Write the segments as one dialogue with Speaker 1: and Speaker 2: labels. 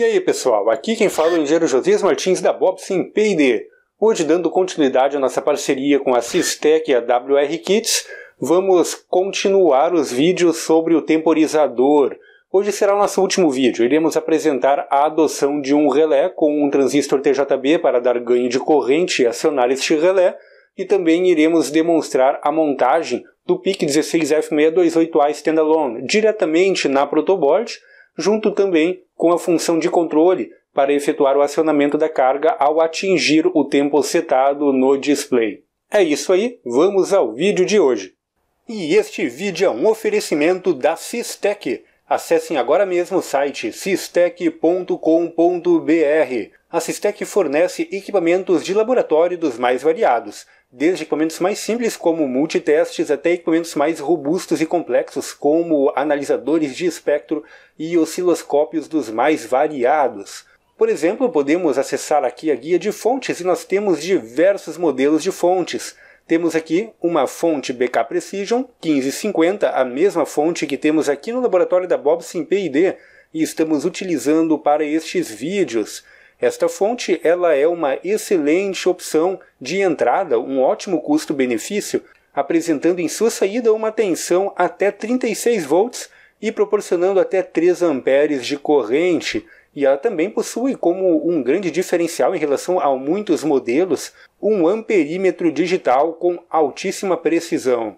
Speaker 1: E aí pessoal, aqui quem fala é o engenheiro Josias Martins da Bob P&D. Hoje, dando continuidade à nossa parceria com a Cistec e a WR Kits, vamos continuar os vídeos sobre o temporizador. Hoje será o nosso último vídeo. Iremos apresentar a adoção de um relé com um transistor TJB para dar ganho de corrente e acionar este relé, e também iremos demonstrar a montagem do PIC 16F628A standalone diretamente na protoboard, junto também com a função de controle para efetuar o acionamento da carga ao atingir o tempo setado no display. É isso aí, vamos ao vídeo de hoje. E este vídeo é um oferecimento da Sistec. Acessem agora mesmo o site sistec.com.br. A Sistec fornece equipamentos de laboratório dos mais variados – desde equipamentos mais simples como multitestes até equipamentos mais robustos e complexos como analisadores de espectro e osciloscópios dos mais variados. Por exemplo, podemos acessar aqui a guia de fontes e nós temos diversos modelos de fontes. Temos aqui uma fonte BK Precision 1550, a mesma fonte que temos aqui no laboratório da Bobs em P&D e estamos utilizando para estes vídeos. Esta fonte ela é uma excelente opção de entrada, um ótimo custo-benefício, apresentando em sua saída uma tensão até 36 volts e proporcionando até 3 amperes de corrente. E ela também possui como um grande diferencial em relação a muitos modelos um amperímetro digital com altíssima precisão.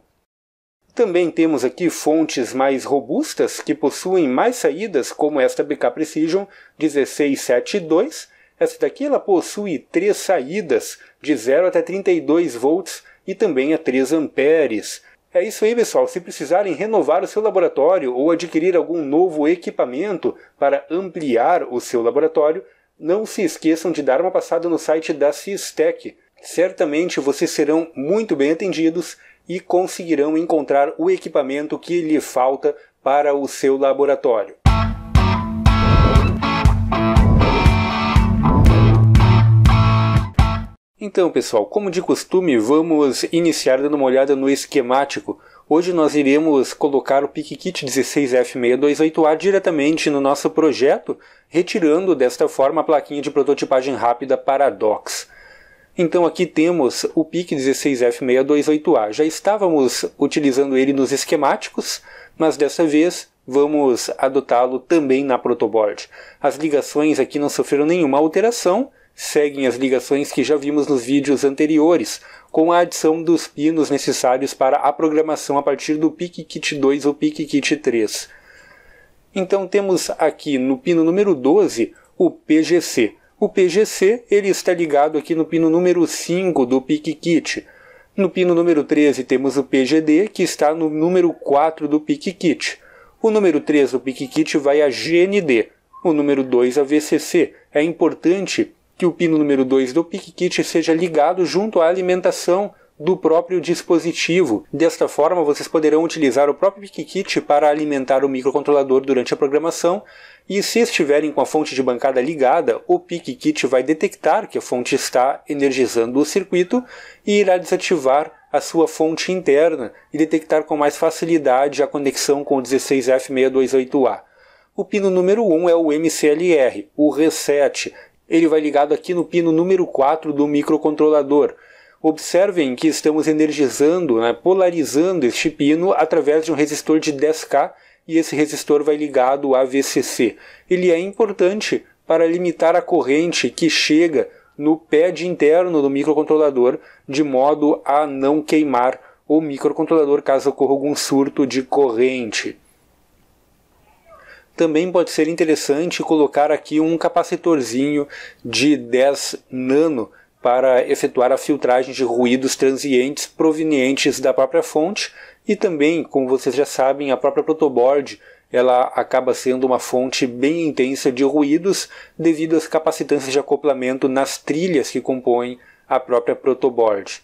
Speaker 1: Também temos aqui fontes mais robustas que possuem mais saídas, como esta BK Precision 1672. Essa daqui ela possui três saídas de 0 até 32 volts e também a é 3 amperes. É isso aí, pessoal. Se precisarem renovar o seu laboratório ou adquirir algum novo equipamento para ampliar o seu laboratório, não se esqueçam de dar uma passada no site da Cistec. Certamente vocês serão muito bem atendidos e conseguirão encontrar o equipamento que lhe falta para o seu laboratório. Então, pessoal, como de costume, vamos iniciar dando uma olhada no esquemático. Hoje nós iremos colocar o PicKit 16F628A diretamente no nosso projeto, retirando desta forma a plaquinha de prototipagem rápida Paradox. Então aqui temos o PIC 16F628A. Já estávamos utilizando ele nos esquemáticos, mas dessa vez vamos adotá-lo também na protoboard. As ligações aqui não sofreram nenhuma alteração, seguem as ligações que já vimos nos vídeos anteriores, com a adição dos pinos necessários para a programação a partir do PIC Kit 2 ou PIC Kit 3. Então temos aqui no pino número 12 o PGC, o PGC ele está ligado aqui no pino número 5 do PIC Kit. No pino número 13 temos o PGD, que está no número 4 do PIC Kit. O número 3 do PIC Kit vai a GND, o número 2 a VCC. É importante que o pino número 2 do PIC Kit seja ligado junto à alimentação do próprio dispositivo. Desta forma, vocês poderão utilizar o próprio PicKit para alimentar o microcontrolador durante a programação e se estiverem com a fonte de bancada ligada, o PIC Kit vai detectar que a fonte está energizando o circuito e irá desativar a sua fonte interna e detectar com mais facilidade a conexão com o 16F628A. O pino número 1 é o MCLR, o reset. Ele vai ligado aqui no pino número 4 do microcontrolador. Observem que estamos energizando, né, polarizando este pino através de um resistor de 10K e esse resistor vai ligado a VCC. Ele é importante para limitar a corrente que chega no pad interno do microcontrolador, de modo a não queimar o microcontrolador caso ocorra algum surto de corrente. Também pode ser interessante colocar aqui um capacitorzinho de 10 nano para efetuar a filtragem de ruídos transientes provenientes da própria fonte e também, como vocês já sabem, a própria protoboard ela acaba sendo uma fonte bem intensa de ruídos devido às capacitâncias de acoplamento nas trilhas que compõem a própria protoboard.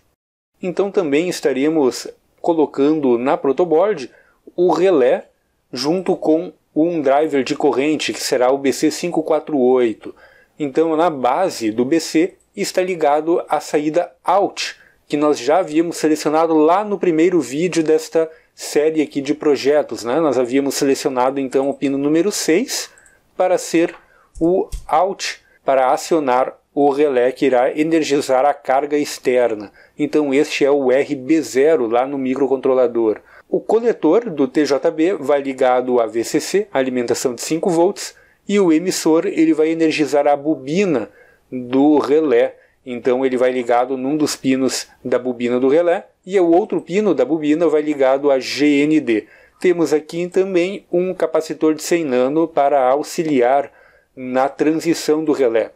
Speaker 1: Então também estaremos colocando na protoboard o relé junto com um driver de corrente que será o BC548. Então na base do BC está ligado a saída out que nós já havíamos selecionado lá no primeiro vídeo desta série aqui de projetos. Né? Nós havíamos selecionado então o pino número 6 para ser o out, para acionar o relé que irá energizar a carga externa. Então este é o RB0 lá no microcontrolador. O coletor do TJB vai ligado a VCC, alimentação de 5 volts, e o emissor ele vai energizar a bobina do relé então ele vai ligado num dos pinos da bobina do relé e o outro pino da bobina vai ligado a GND. Temos aqui também um capacitor de 100 nano para auxiliar na transição do relé.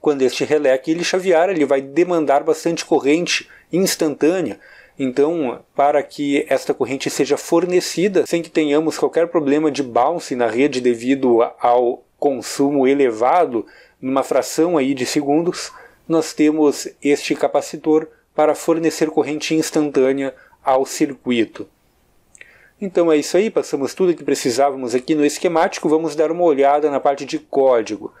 Speaker 1: Quando este relé aqui ele chavear, ele vai demandar bastante corrente instantânea. Então, para que esta corrente seja fornecida sem que tenhamos qualquer problema de bounce na rede devido ao consumo elevado, numa fração aí de segundos, nós temos este capacitor para fornecer corrente instantânea ao circuito. Então é isso aí, passamos tudo que precisávamos aqui no esquemático, vamos dar uma olhada na parte de código.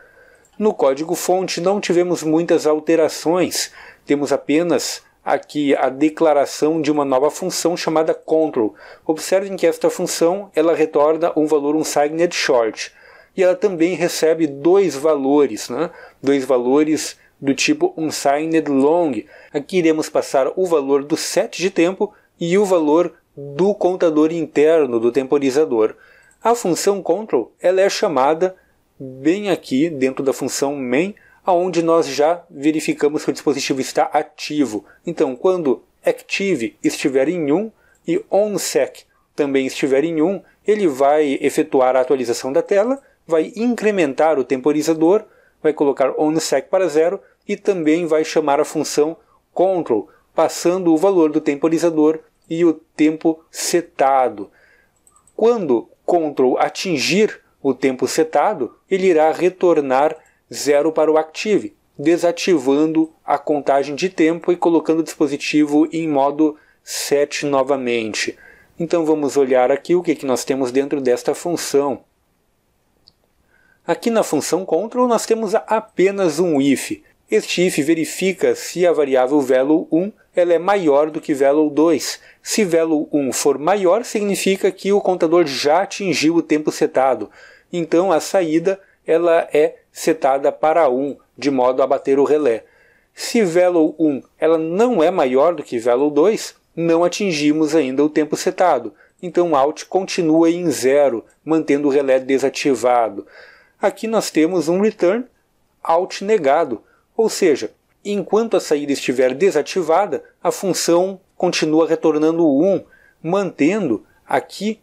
Speaker 1: No código fonte não tivemos muitas alterações, temos apenas aqui a declaração de uma nova função chamada control. Observem que esta função ela retorna um valor signed short e ela também recebe dois valores, né? dois valores do tipo unsigned long. Aqui iremos passar o valor do set de tempo e o valor do contador interno do temporizador. A função control ela é chamada bem aqui dentro da função main, aonde nós já verificamos que o dispositivo está ativo. Então, quando active estiver em 1 e onsec também estiver em 1, ele vai efetuar a atualização da tela, vai incrementar o temporizador, vai colocar onsec para zero e também vai chamar a função control, passando o valor do temporizador e o tempo setado. Quando control atingir o tempo setado, ele irá retornar zero para o active, desativando a contagem de tempo e colocando o dispositivo em modo set novamente. Então vamos olhar aqui o que, que nós temos dentro desta função. Aqui na função control nós temos apenas um if. Este if verifica se a variável value1 ela é maior do que value2. Se value1 for maior, significa que o contador já atingiu o tempo setado. Então a saída ela é setada para 1, de modo a bater o relé. Se value1 ela não é maior do que value2, não atingimos ainda o tempo setado. Então out continua em zero, mantendo o relé desativado. Aqui nós temos um return out negado, ou seja, enquanto a saída estiver desativada, a função continua retornando 1, mantendo aqui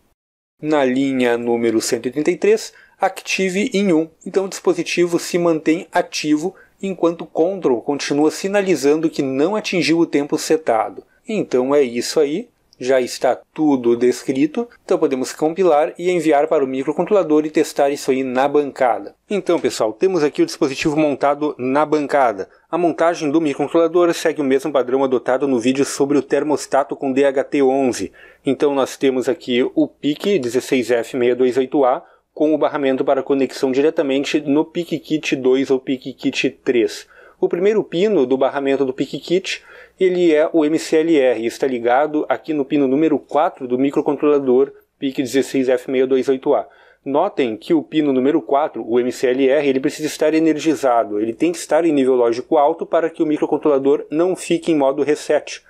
Speaker 1: na linha número 133 active em 1. Então o dispositivo se mantém ativo enquanto o control continua sinalizando que não atingiu o tempo setado. Então é isso aí. Já está tudo descrito, então podemos compilar e enviar para o microcontrolador e testar isso aí na bancada. Então, pessoal, temos aqui o dispositivo montado na bancada. A montagem do microcontrolador segue o mesmo padrão adotado no vídeo sobre o termostato com DHT11. Então nós temos aqui o PIC 16F628A, com o barramento para conexão diretamente no PicKit 2 ou PicKit 3. O primeiro pino do barramento do PicKit ele é o MCLR e está ligado aqui no pino número 4 do microcontrolador PIC16F628A. Notem que o pino número 4, o MCLR, ele precisa estar energizado, ele tem que estar em nível lógico alto para que o microcontrolador não fique em modo reset.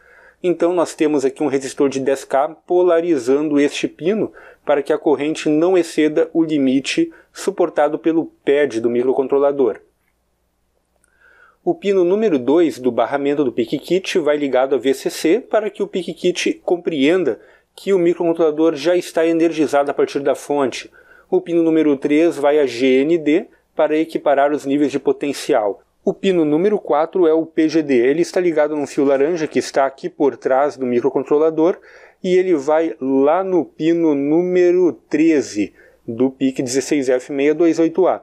Speaker 1: Então nós temos aqui um resistor de 10K polarizando este pino para que a corrente não exceda o limite suportado pelo pad do microcontrolador. O pino número 2 do barramento do PicKit vai ligado a VCC para que o PicKit compreenda que o microcontrolador já está energizado a partir da fonte. O pino número 3 vai a GND para equiparar os níveis de potencial. O pino número 4 é o PGD. Ele está ligado num fio laranja que está aqui por trás do microcontrolador e ele vai lá no pino número 13 do PIC 16F628A.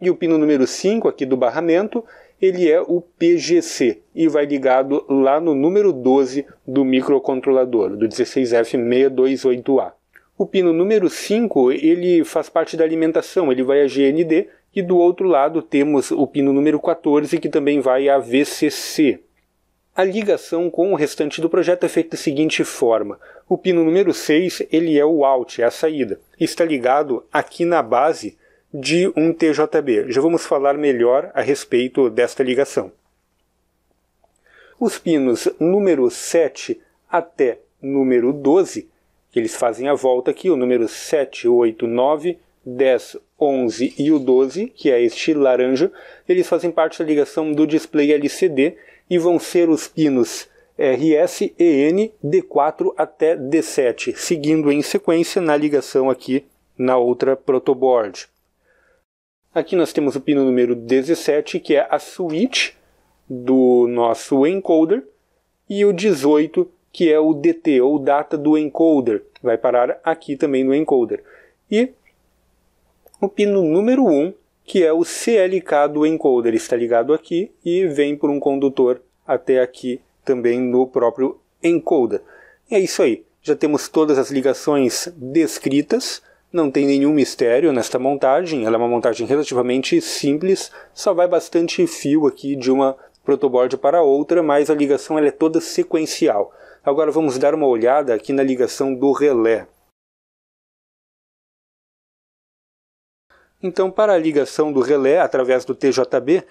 Speaker 1: E o pino número 5 aqui do barramento ele é o PGC e vai ligado lá no número 12 do microcontrolador, do 16F628A. O pino número 5 ele faz parte da alimentação, ele vai a GND e do outro lado temos o pino número 14 que também vai a VCC. A ligação com o restante do projeto é feita da seguinte forma. O pino número 6 ele é o out, é a saída. Está ligado aqui na base de um TJB. Já vamos falar melhor a respeito desta ligação. Os pinos número 7 até número 12, que eles fazem a volta aqui, o número 7, 8, 9, 10, 11 e o 12, que é este laranja, eles fazem parte da ligação do display LCD e vão ser os pinos RS, EN, D4 até D7, seguindo em sequência na ligação aqui na outra protoboard. Aqui nós temos o pino número 17, que é a switch do nosso encoder, e o 18, que é o DT, ou data do encoder. Vai parar aqui também no encoder. E o pino número 1, que é o CLK do encoder, está ligado aqui e vem por um condutor até aqui também no próprio encoder. E é isso aí. Já temos todas as ligações descritas. Não tem nenhum mistério nesta montagem, ela é uma montagem relativamente simples, só vai bastante fio aqui de uma protoboard para outra, mas a ligação ela é toda sequencial. Agora vamos dar uma olhada aqui na ligação do relé. Então, para a ligação do relé através do TJB,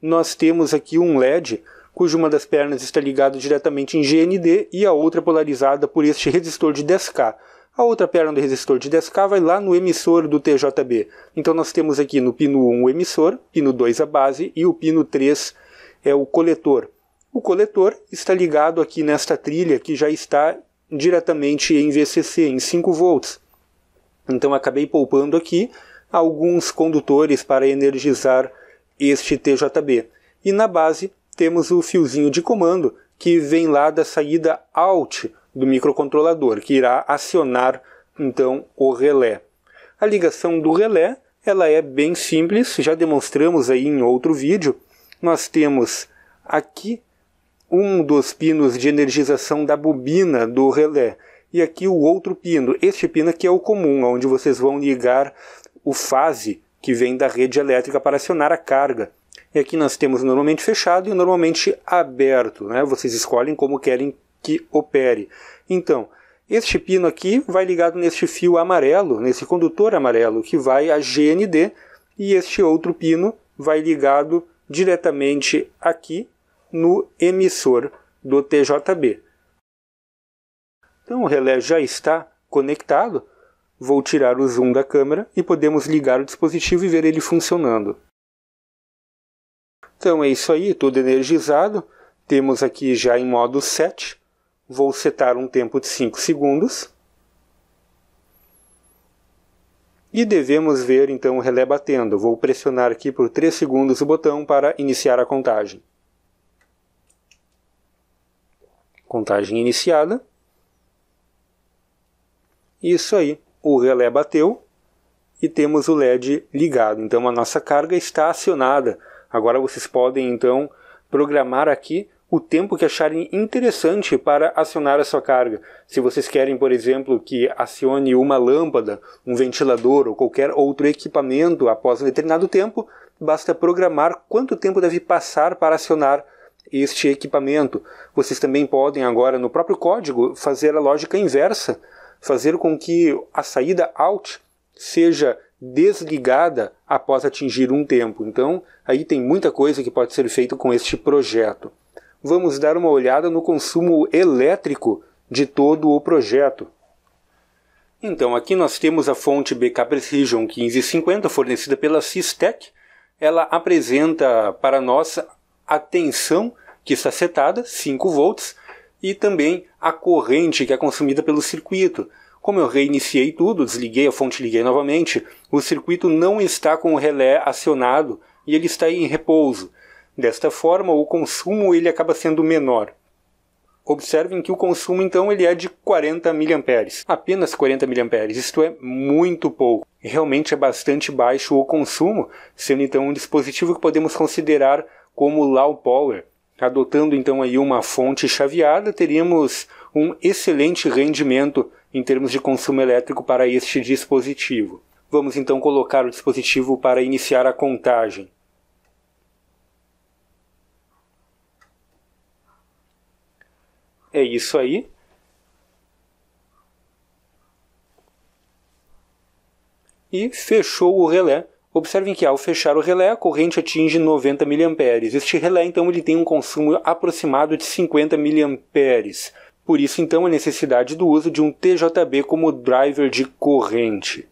Speaker 1: nós temos aqui um LED cuja uma das pernas está ligada diretamente em GND e a outra polarizada por este resistor de 10K. A outra perna do resistor de 10K vai é lá no emissor do TJB. Então nós temos aqui no pino 1 o emissor, pino 2 a base e o pino 3 é o coletor. O coletor está ligado aqui nesta trilha que já está diretamente em VCC, em 5 volts. Então acabei poupando aqui alguns condutores para energizar este TJB. E na base temos o fiozinho de comando que vem lá da saída OUT do microcontrolador, que irá acionar então o relé. A ligação do relé ela é bem simples, já demonstramos aí em outro vídeo. Nós temos aqui um dos pinos de energização da bobina do relé e aqui o outro pino. Este pino aqui é o comum, onde vocês vão ligar o fase que vem da rede elétrica para acionar a carga. E aqui nós temos normalmente fechado e normalmente aberto. Né? Vocês escolhem como querem que opere. Então, este pino aqui vai ligado neste fio amarelo, nesse condutor amarelo, que vai a GND, e este outro pino vai ligado diretamente aqui no emissor do TJB. Então o relé já está conectado. Vou tirar o zoom da câmera e podemos ligar o dispositivo e ver ele funcionando. Então é isso aí, tudo energizado. Temos aqui já em modo 7 Vou setar um tempo de 5 segundos. E devemos ver então o relé batendo. Vou pressionar aqui por 3 segundos o botão para iniciar a contagem. Contagem iniciada. Isso aí, o relé bateu e temos o LED ligado. Então a nossa carga está acionada. Agora vocês podem então programar aqui o tempo que acharem interessante para acionar a sua carga. Se vocês querem, por exemplo, que acione uma lâmpada, um ventilador ou qualquer outro equipamento após um determinado tempo, basta programar quanto tempo deve passar para acionar este equipamento. Vocês também podem agora no próprio código fazer a lógica inversa, fazer com que a saída out seja desligada após atingir um tempo. Então, aí tem muita coisa que pode ser feito com este projeto vamos dar uma olhada no consumo elétrico de todo o projeto. Então, aqui nós temos a fonte BK Precision 1550, fornecida pela Systec. Ela apresenta para nós a tensão que está setada, 5 volts, e também a corrente que é consumida pelo circuito. Como eu reiniciei tudo, desliguei a fonte e liguei novamente, o circuito não está com o relé acionado e ele está em repouso. Desta forma, o consumo ele acaba sendo menor. Observem que o consumo então ele é de 40 mA, apenas 40 mA, isto é muito pouco. Realmente é bastante baixo o consumo, sendo então um dispositivo que podemos considerar como low power. Adotando então aí uma fonte chaveada, teríamos um excelente rendimento em termos de consumo elétrico para este dispositivo. Vamos então colocar o dispositivo para iniciar a contagem. É isso aí. E fechou o relé. Observem que ao fechar o relé, a corrente atinge 90 mA. Este relé, então, ele tem um consumo aproximado de 50 mA. Por isso, então, a necessidade do uso de um TJB como driver de corrente.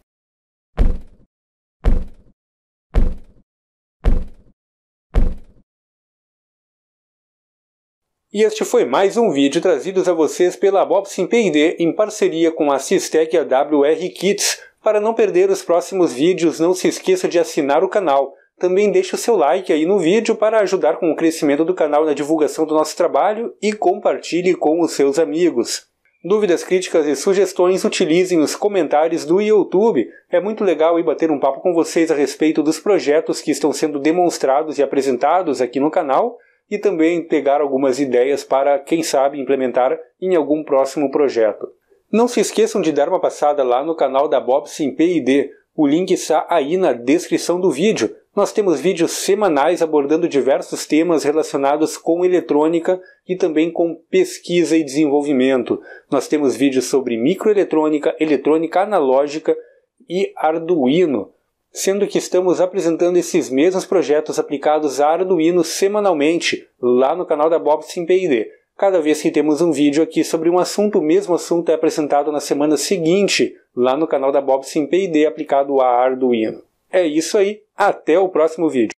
Speaker 1: E este foi mais um vídeo trazido a vocês pela Bobsim P&D em parceria com a Cistec e a WR Kits. Para não perder os próximos vídeos, não se esqueça de assinar o canal. Também deixe o seu like aí no vídeo para ajudar com o crescimento do canal na divulgação do nosso trabalho e compartilhe com os seus amigos. Dúvidas, críticas e sugestões utilizem os comentários do YouTube. É muito legal ir bater um papo com vocês a respeito dos projetos que estão sendo demonstrados e apresentados aqui no canal e também pegar algumas ideias para, quem sabe, implementar em algum próximo projeto. Não se esqueçam de dar uma passada lá no canal da Bob Sim PID. O link está aí na descrição do vídeo. Nós temos vídeos semanais abordando diversos temas relacionados com eletrônica e também com pesquisa e desenvolvimento. Nós temos vídeos sobre microeletrônica, eletrônica analógica e Arduino sendo que estamos apresentando esses mesmos projetos aplicados a Arduino semanalmente lá no canal da Bobsim P&D. Cada vez que temos um vídeo aqui sobre um assunto, o mesmo assunto é apresentado na semana seguinte lá no canal da Bobsim P&D aplicado a Arduino. É isso aí, até o próximo vídeo.